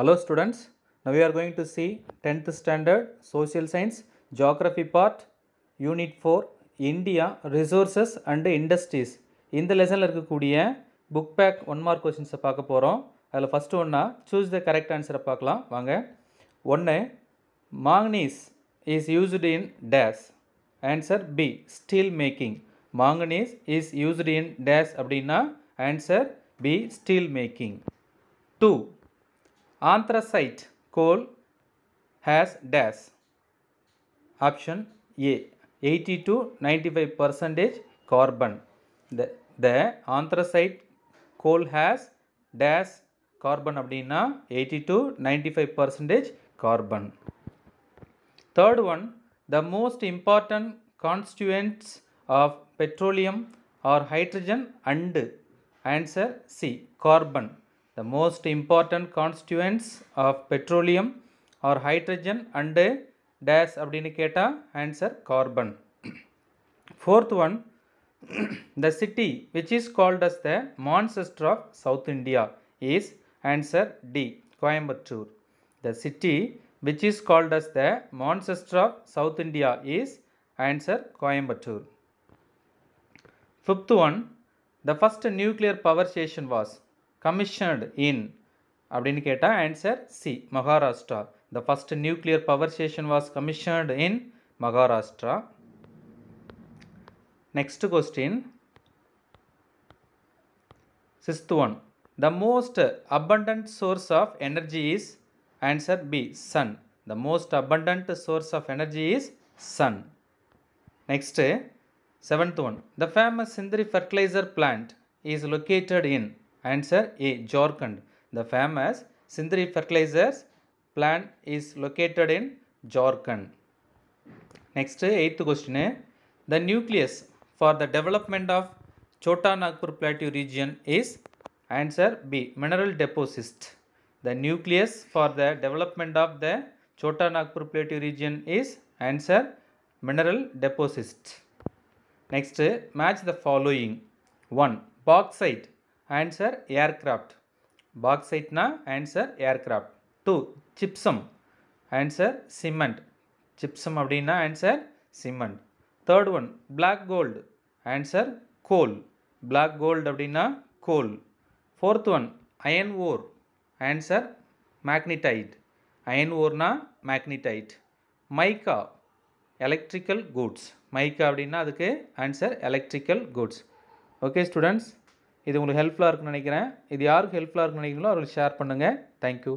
Hello students, now we are going to see 10th standard social science geography part unit 4 India resources and industries இந்த லெசனில் இருக்கக்கூடிய book back one mark கொஸ்டின்ஸை பார்க்க போகிறோம் அதில் first ஒன்றா சூஸ் த கரெக்ட் ஆன்சரை பார்க்கலாம் வாங்க ஒன்று manganese is used in dash answer B steel making manganese is used in dash அப்படின்னா answer B steel making two anthracite coal has dash Option A 80 to 95 percentage carbon. The, anthracite coal has dash carbon abdina 80 to 95 percentage carbon. Third one the most important constituents of petroleum are hydrogen and answer C carbon the most important constituents of petroleum are hydrogen and dash Abdini keta answer carbon. Fourth one, the city which is called as the Manchester of South India is answer D, Coimbatore. The city which is called as the Manchester of South India is answer Coimbatore. Fifth one, the first nuclear power station was commissioned in அப்படின்னு கேட்டால் answer C Maharashtra the first nuclear power station was commissioned in Maharashtra next question sixth one the most abundant source of energy is answer B sun the most abundant source of energy is sun next seventh one the famous Sindri fertiliser plant is located in Answer A. Jorkund, The famous Sindri fertilizers plant is located in Jorkund. Next, eighth question. The nucleus for the development of Chota Nagpur Plateau region is answer B. Mineral deposit. The nucleus for the development of the Chota Nagpur Plateau region is answer mineral deposit. Next, match the following. 1. Bauxite answer aircraft बाक्सैटना answer aircraft two gypsum answer cement gypsum अब answer cement third one black gold answer coal black gold अब coal fourth one iron ore answer magnetite iron ओरना magnetite mica electrical goods mica अब अद्क answer electrical goods okay students இது உங்களுக்கு ஹெல்ப்ஃபுல்லாக இருக்குன்னு நினைக்கிறேன் இது யாருக்கு ஹெல்ப்ஃபுல்லாக இருக்குன்னு நினைக்கிறீங்களோ அவர்களுக்கு ஷேர் பண்ணுங்கள் தேங்க்யூ